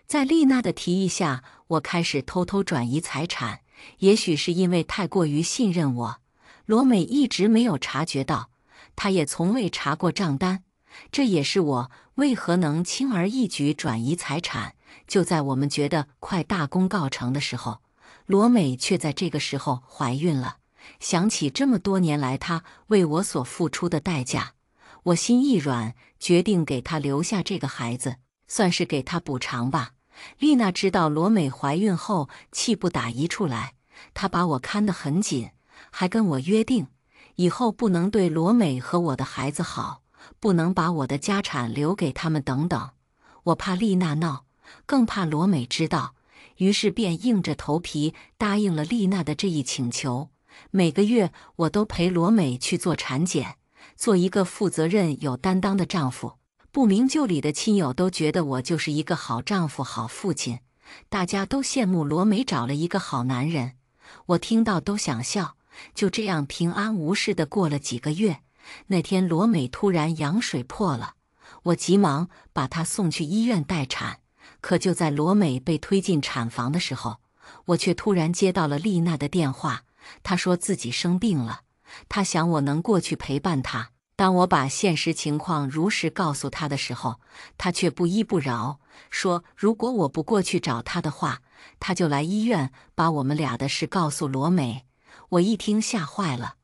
在丽娜的提议下，我开始偷偷转移财产。也许是因为太过于信任我，罗美一直没有察觉到，她也从未查过账单。这也是我为何能轻而易举转移财产。就在我们觉得快大功告成的时候，罗美却在这个时候怀孕了。想起这么多年来她为我所付出的代价，我心一软，决定给她留下这个孩子，算是给她补偿吧。丽娜知道罗美怀孕后，气不打一处来。她把我看得很紧，还跟我约定，以后不能对罗美和我的孩子好，不能把我的家产留给他们等等。我怕丽娜闹，更怕罗美知道，于是便硬着头皮答应了丽娜的这一请求。每个月我都陪罗美去做产检，做一个负责任、有担当的丈夫。不明就里的亲友都觉得我就是一个好丈夫、好父亲，大家都羡慕罗美找了一个好男人，我听到都想笑。就这样平安无事的过了几个月，那天罗美突然羊水破了，我急忙把她送去医院待产。可就在罗美被推进产房的时候，我却突然接到了丽娜的电话，她说自己生病了，她想我能过去陪伴她。当我把现实情况如实告诉他的时候，他却不依不饶，说：“如果我不过去找他的话，他就来医院把我们俩的事告诉罗美。”我一听吓坏了，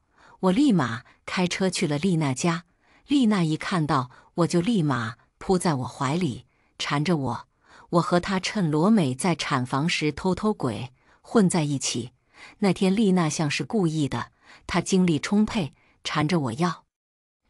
我立马开车去了丽娜家。丽娜一看到我就立马扑在我怀里，缠着我。我和她趁罗美在产房时偷偷鬼混在一起。那天丽娜像是故意的，她精力充沛，缠着我要。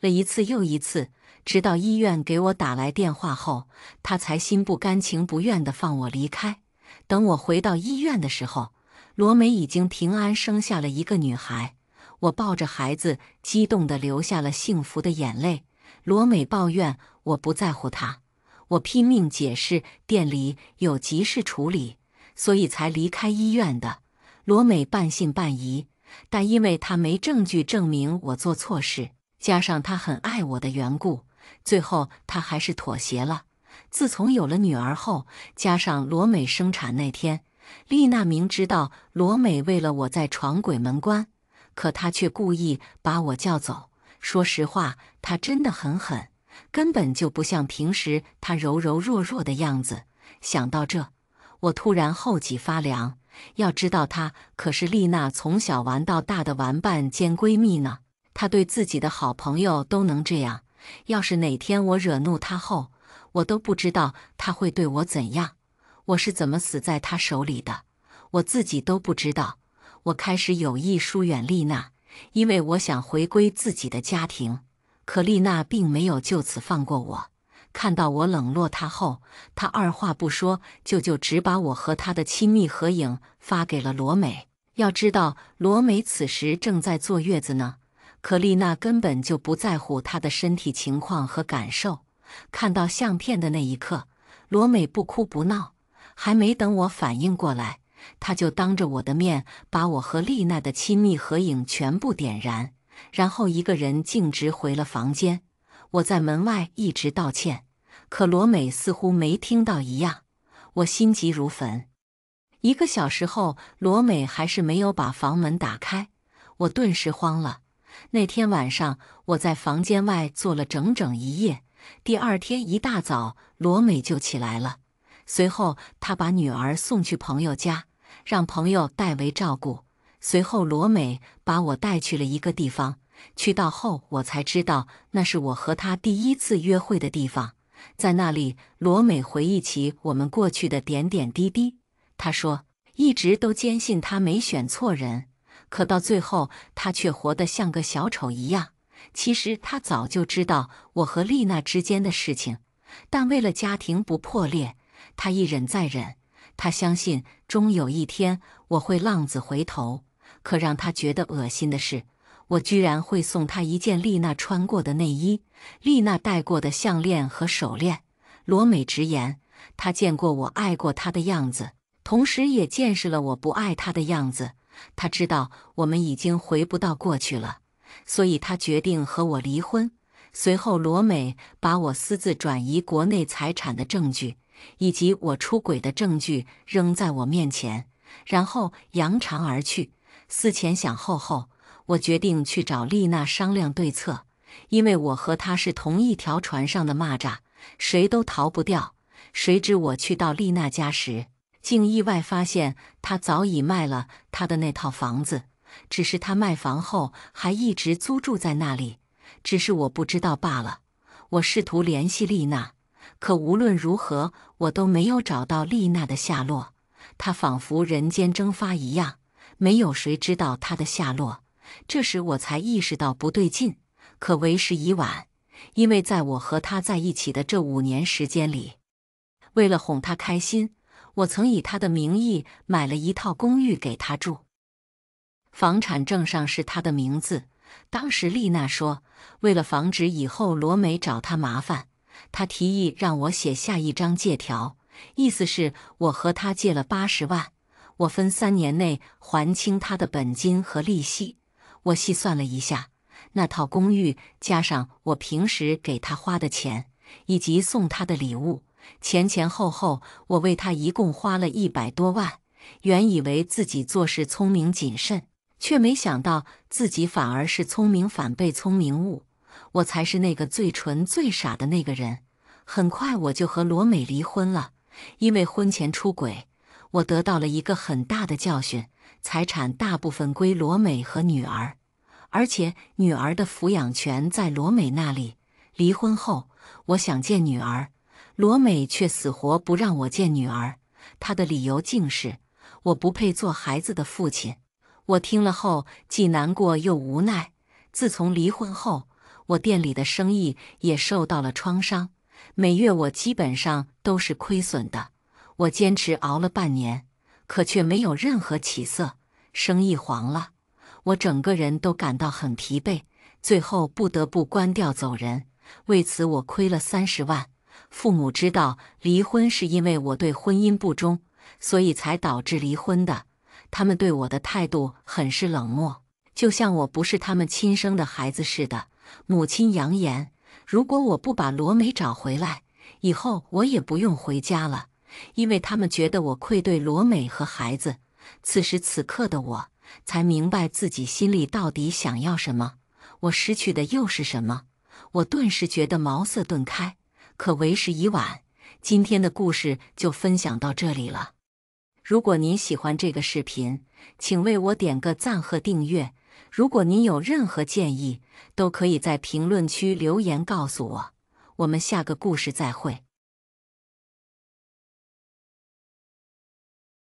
了一次又一次，直到医院给我打来电话后，他才心不甘情不愿地放我离开。等我回到医院的时候，罗美已经平安生下了一个女孩。我抱着孩子，激动地流下了幸福的眼泪。罗美抱怨我不在乎她，我拼命解释店里有急事处理，所以才离开医院的。罗美半信半疑，但因为她没证据证明我做错事。加上他很爱我的缘故，最后他还是妥协了。自从有了女儿后，加上罗美生产那天，丽娜明知道罗美为了我在闯鬼门关，可她却故意把我叫走。说实话，她真的很狠，根本就不像平时她柔柔弱弱的样子。想到这，我突然后脊发凉。要知道，她可是丽娜从小玩到大的玩伴兼闺蜜呢。他对自己的好朋友都能这样，要是哪天我惹怒他后，我都不知道他会对我怎样。我是怎么死在他手里的，我自己都不知道。我开始有意疏远丽娜，因为我想回归自己的家庭。可丽娜并没有就此放过我，看到我冷落她后，她二话不说，就就只把我和她的亲密合影发给了罗美。要知道，罗美此时正在坐月子呢。可丽娜根本就不在乎她的身体情况和感受。看到相片的那一刻，罗美不哭不闹，还没等我反应过来，她就当着我的面把我和丽娜的亲密合影全部点燃，然后一个人径直回了房间。我在门外一直道歉，可罗美似乎没听到一样。我心急如焚。一个小时后，罗美还是没有把房门打开，我顿时慌了。那天晚上，我在房间外坐了整整一夜。第二天一大早，罗美就起来了。随后，她把女儿送去朋友家，让朋友代为照顾。随后，罗美把我带去了一个地方。去到后，我才知道那是我和他第一次约会的地方。在那里，罗美回忆起我们过去的点点滴滴。她说：“一直都坚信他没选错人。”可到最后，他却活得像个小丑一样。其实他早就知道我和丽娜之间的事情，但为了家庭不破裂，他一忍再忍。他相信终有一天我会浪子回头。可让他觉得恶心的是，我居然会送他一件丽娜穿过的内衣、丽娜戴过的项链和手链。罗美直言，他见过我爱过他的样子，同时也见识了我不爱他的样子。他知道我们已经回不到过去了，所以他决定和我离婚。随后，罗美把我私自转移国内财产的证据以及我出轨的证据扔在我面前，然后扬长而去。思前想后后，我决定去找丽娜商量对策，因为我和她是同一条船上的蚂蚱，谁都逃不掉。谁知我去到丽娜家时，竟意外发现，他早已卖了他的那套房子，只是他卖房后还一直租住在那里，只是我不知道罢了。我试图联系丽娜，可无论如何，我都没有找到丽娜的下落。她仿佛人间蒸发一样，没有谁知道她的下落。这时我才意识到不对劲，可为时已晚，因为在我和他在一起的这五年时间里，为了哄她开心。我曾以他的名义买了一套公寓给他住，房产证上是他的名字。当时丽娜说，为了防止以后罗梅找他麻烦，她提议让我写下一张借条，意思是我和他借了八十万，我分三年内还清他的本金和利息。我细算了一下，那套公寓加上我平时给他花的钱以及送他的礼物。前前后后，我为他一共花了一百多万。原以为自己做事聪明谨慎，却没想到自己反而是聪明反被聪明误。我才是那个最纯最傻的那个人。很快我就和罗美离婚了，因为婚前出轨，我得到了一个很大的教训。财产大部分归罗美和女儿，而且女儿的抚养权在罗美那里。离婚后，我想见女儿。罗美却死活不让我见女儿，她的理由竟是我不配做孩子的父亲。我听了后既难过又无奈。自从离婚后，我店里的生意也受到了创伤，每月我基本上都是亏损的。我坚持熬了半年，可却没有任何起色，生意黄了，我整个人都感到很疲惫，最后不得不关掉走人。为此，我亏了三十万。父母知道离婚是因为我对婚姻不忠，所以才导致离婚的。他们对我的态度很是冷漠，就像我不是他们亲生的孩子似的。母亲扬言，如果我不把罗美找回来，以后我也不用回家了，因为他们觉得我愧对罗美和孩子。此时此刻的我，才明白自己心里到底想要什么，我失去的又是什么。我顿时觉得茅塞顿开。可为时已晚，今天的故事就分享到这里了。如果您喜欢这个视频，请为我点个赞和订阅。如果您有任何建议，都可以在评论区留言告诉我。我们下个故事再会。